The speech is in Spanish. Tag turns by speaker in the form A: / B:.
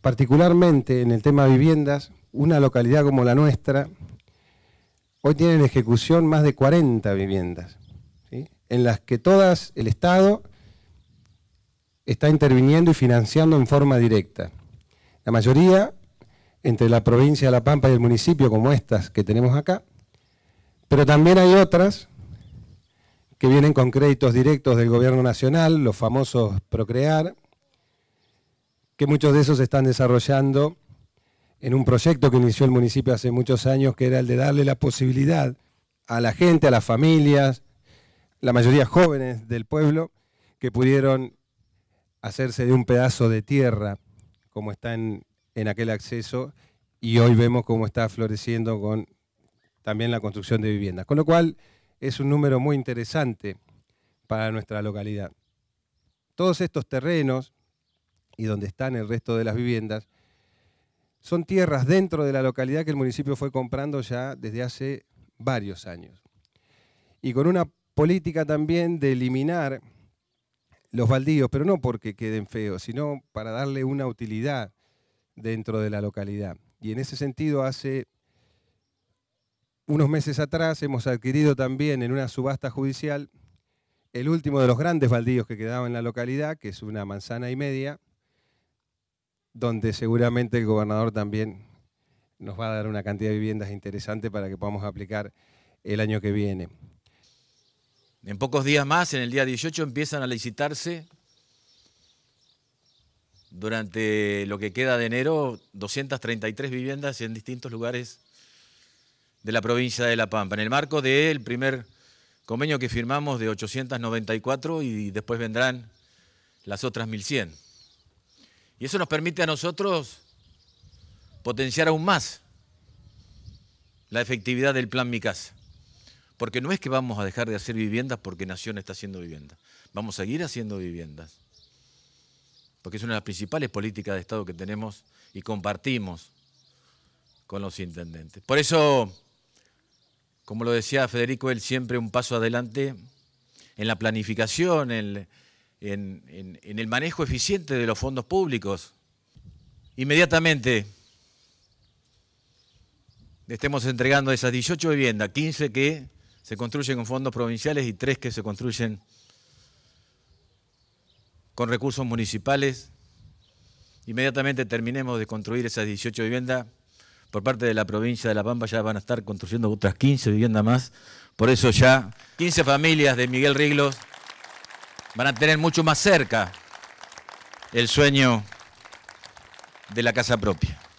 A: particularmente en el tema de viviendas, una localidad como la nuestra, hoy tiene en ejecución más de 40 viviendas, en las que todas el Estado está interviniendo y financiando en forma directa. La mayoría entre la provincia de La Pampa y el municipio, como estas que tenemos acá, pero también hay otras que vienen con créditos directos del gobierno nacional, los famosos Procrear, que muchos de esos se están desarrollando en un proyecto que inició el municipio hace muchos años, que era el de darle la posibilidad a la gente, a las familias, la mayoría jóvenes del pueblo, que pudieron hacerse de un pedazo de tierra, como está en, en aquel acceso, y hoy vemos cómo está floreciendo con también la construcción de viviendas. Con lo cual, es un número muy interesante para nuestra localidad. Todos estos terrenos y donde están el resto de las viviendas, son tierras dentro de la localidad que el municipio fue comprando ya desde hace varios años. Y con una política también de eliminar los baldíos, pero no porque queden feos, sino para darle una utilidad dentro de la localidad. Y en ese sentido, hace unos meses atrás hemos adquirido también en una subasta judicial el último de los grandes baldíos que quedaba en la localidad, que es una manzana y media, donde seguramente el gobernador también nos va a dar una cantidad de viviendas interesante para que podamos
B: aplicar el año que viene. En pocos días más, en el día 18, empiezan a licitarse durante lo que queda de enero 233 viviendas en distintos lugares de la provincia de La Pampa, en el marco del primer convenio que firmamos de 894 y después vendrán las otras 1100. Y eso nos permite a nosotros potenciar aún más la efectividad del plan Mi Casa. Porque no es que vamos a dejar de hacer viviendas porque Nación está haciendo viviendas. Vamos a seguir haciendo viviendas. Porque es una de las principales políticas de Estado que tenemos y compartimos con los intendentes. Por eso, como lo decía Federico, él siempre un paso adelante en la planificación, en, en, el manejo eficiente de los fondos públicos. Inmediatamente estemos entregando esas 18 viviendas, 15 que se construyen con fondos provinciales y 3 que se construyen con recursos municipales. Inmediatamente terminemos de construir esas 18 viviendas. Por parte de la provincia de La Pampa ya van a estar construyendo otras 15 viviendas más. Por eso ya 15 familias de Miguel Riglos van a tener mucho más cerca el sueño de la casa propia.